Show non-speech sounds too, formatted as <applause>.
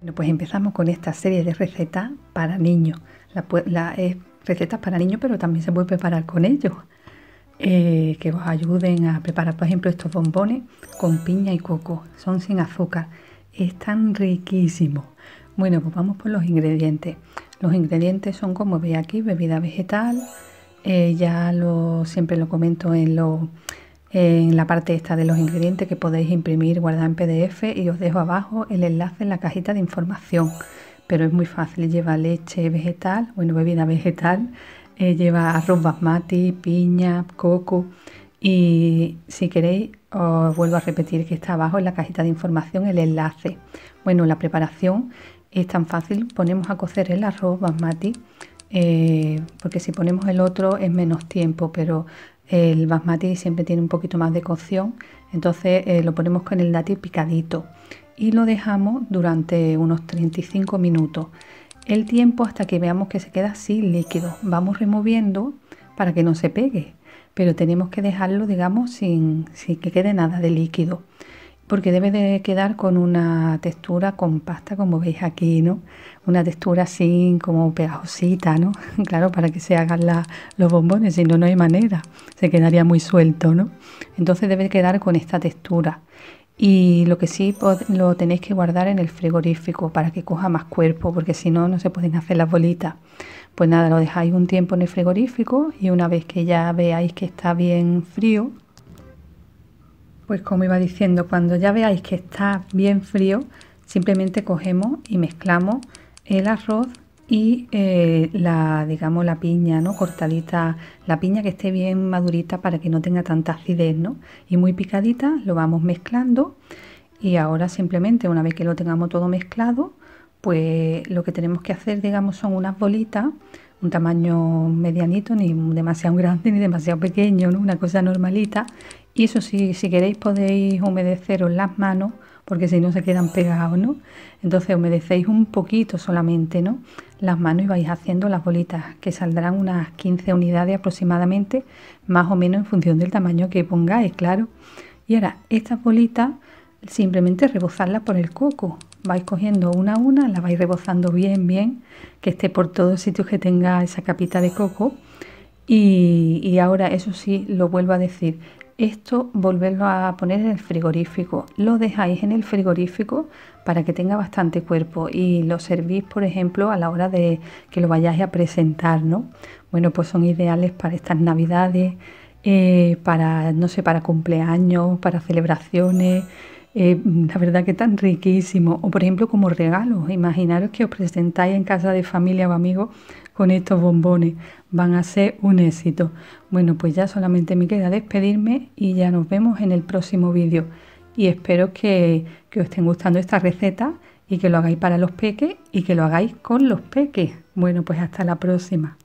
Bueno, pues empezamos con esta serie de recetas para niños. Las recetas para niños, pero también se puede preparar con ellos. Eh, que os ayuden a preparar, por ejemplo, estos bombones con piña y coco. Son sin azúcar. Están riquísimos. Bueno, pues vamos por los ingredientes. Los ingredientes son, como veis aquí, bebida vegetal. Eh, ya lo, siempre lo comento en los en la parte esta de los ingredientes que podéis imprimir, guardar en PDF y os dejo abajo el enlace en la cajita de información. Pero es muy fácil, lleva leche vegetal, bueno, bebida vegetal, eh, lleva arroz basmati, piña, coco y si queréis os vuelvo a repetir que está abajo en la cajita de información el enlace. Bueno, la preparación es tan fácil, ponemos a cocer el arroz basmati eh, porque si ponemos el otro es menos tiempo, pero el basmati siempre tiene un poquito más de cocción, entonces eh, lo ponemos con el dátil picadito y lo dejamos durante unos 35 minutos. El tiempo hasta que veamos que se queda sin líquido. Vamos removiendo para que no se pegue, pero tenemos que dejarlo, digamos, sin que quede nada de líquido porque debe de quedar con una textura compacta, como veis aquí, ¿no? Una textura así como pegajosita, ¿no? <laughs> Claro, para que se hagan los bombones, si no, no hay manera, se quedaría muy suelto, ¿no? Entonces debe quedar con esta textura. Y lo que sí lo tenéis que guardar en el frigorífico para que coja más cuerpo, porque si no, no se pueden hacer las bolitas. Pues nada, lo dejáis un tiempo en el frigorífico y una vez que ya veáis que está bien frío, pues como iba diciendo, cuando ya veáis que está bien frío, simplemente cogemos y mezclamos el arroz y eh, la, digamos, la piña, ¿no? Cortadita, la piña que esté bien madurita para que no tenga tanta acidez, ¿no? Y muy picadita, lo vamos mezclando y ahora simplemente una vez que lo tengamos todo mezclado, pues lo que tenemos que hacer, digamos, son unas bolitas, un tamaño medianito, ni demasiado <laughs> grande ni demasiado pequeño, Una cosa normalita y eso sí, si queréis podéis humedeceros las manos, porque si no se quedan pegados, ¿no? Entonces humedecéis un poquito solamente, ¿no? Las manos y vais haciendo las bolitas, que saldrán unas 15 unidades aproximadamente, más o menos en función del tamaño que pongáis, claro. Y ahora, estas bolitas simplemente rebozarlas por el coco. Vais cogiendo una a una, la vais rebozando bien, bien, que esté por todos sitios que tenga esa capita de coco. Y, y, ahora, eso sí, lo vuelvo a decir, esto volverlo a poner en el frigorífico. Lo dejáis en el frigorífico para que tenga bastante cuerpo y lo servís, por ejemplo, a la hora de que lo vayáis a presentar, ¿no? Bueno, pues son ideales para estas navidades, eh, para, no sé, para cumpleaños, para celebraciones. Eh, la verdad que tan riquísimo. O por ejemplo como regalos, imaginaros que os presentáis en casa de familia o amigos con estos bombones, van a ser un éxito. Bueno, pues ya solamente me queda despedirme y ya nos vemos en el próximo vídeo. Y espero que, que os estén gustando esta receta y que lo hagáis para los peques y que lo hagáis con los peques. Bueno, pues hasta la próxima.